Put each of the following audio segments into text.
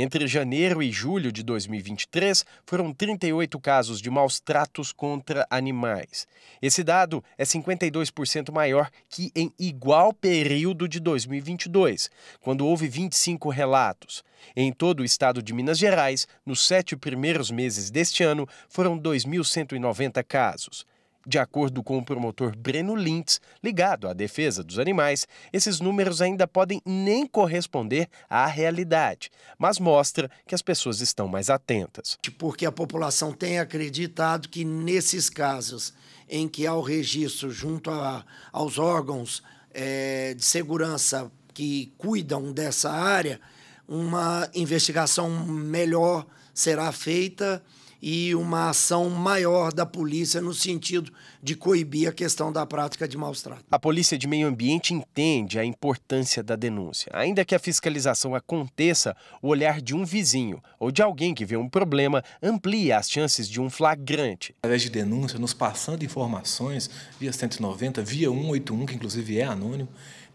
Entre janeiro e julho de 2023, foram 38 casos de maus tratos contra animais. Esse dado é 52% maior que em igual período de 2022, quando houve 25 relatos. Em todo o estado de Minas Gerais, nos sete primeiros meses deste ano, foram 2.190 casos. De acordo com o promotor Breno Lintz, ligado à defesa dos animais, esses números ainda podem nem corresponder à realidade, mas mostra que as pessoas estão mais atentas. Porque a população tem acreditado que nesses casos em que há o registro junto a, aos órgãos é, de segurança que cuidam dessa área, uma investigação melhor será feita e uma ação maior da polícia no sentido de coibir a questão da prática de maus tratos. A Polícia de Meio Ambiente entende a importância da denúncia. Ainda que a fiscalização aconteça, o olhar de um vizinho ou de alguém que vê um problema amplia as chances de um flagrante. Através de denúncia, nos passando informações via 190, via 181, que inclusive é anônimo,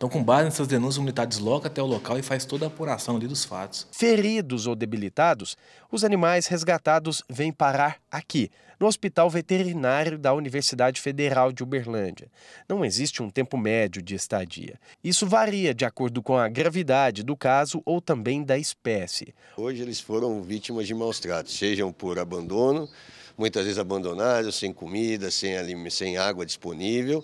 então, com base nessas denúncias, a unidade desloca até o local e faz toda a apuração ali dos fatos. Feridos ou debilitados, os animais resgatados vêm parar aqui, no Hospital Veterinário da Universidade Federal de Uberlândia. Não existe um tempo médio de estadia. Isso varia de acordo com a gravidade do caso ou também da espécie. Hoje eles foram vítimas de maus tratos, sejam por abandono, muitas vezes abandonados, sem comida, sem, sem água disponível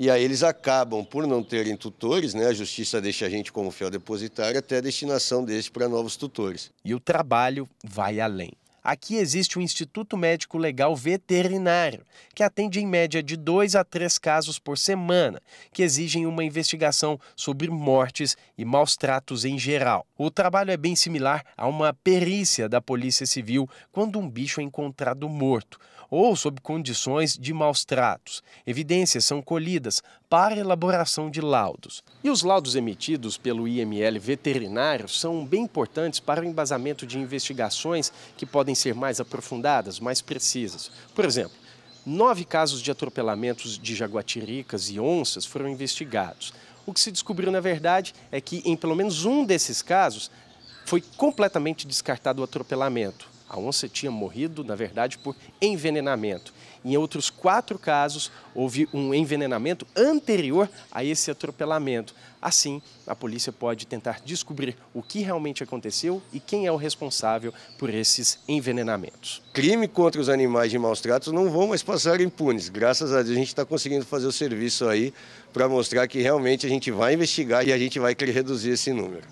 e aí eles acabam, por não terem tutores, né, a justiça deixa a gente como fiel depositário até a destinação deste para novos tutores. E o trabalho vai além. Aqui existe o Instituto Médico Legal Veterinário, que atende em média de dois a três casos por semana, que exigem uma investigação sobre mortes e maus tratos em geral. O trabalho é bem similar a uma perícia da Polícia Civil quando um bicho é encontrado morto ou sob condições de maus tratos. Evidências são colhidas para elaboração de laudos. E os laudos emitidos pelo IML veterinário são bem importantes para o embasamento de investigações que podem ser mais aprofundadas, mais precisas. Por exemplo, nove casos de atropelamentos de jaguatiricas e onças foram investigados. O que se descobriu, na verdade, é que em pelo menos um desses casos foi completamente descartado o atropelamento. A onça tinha morrido, na verdade, por envenenamento. Em outros quatro casos, houve um envenenamento anterior a esse atropelamento. Assim, a polícia pode tentar descobrir o que realmente aconteceu e quem é o responsável por esses envenenamentos. Crime contra os animais de maus tratos não vão mais passar impunes. Graças a Deus, a gente está conseguindo fazer o serviço aí para mostrar que realmente a gente vai investigar e a gente vai querer reduzir esse número.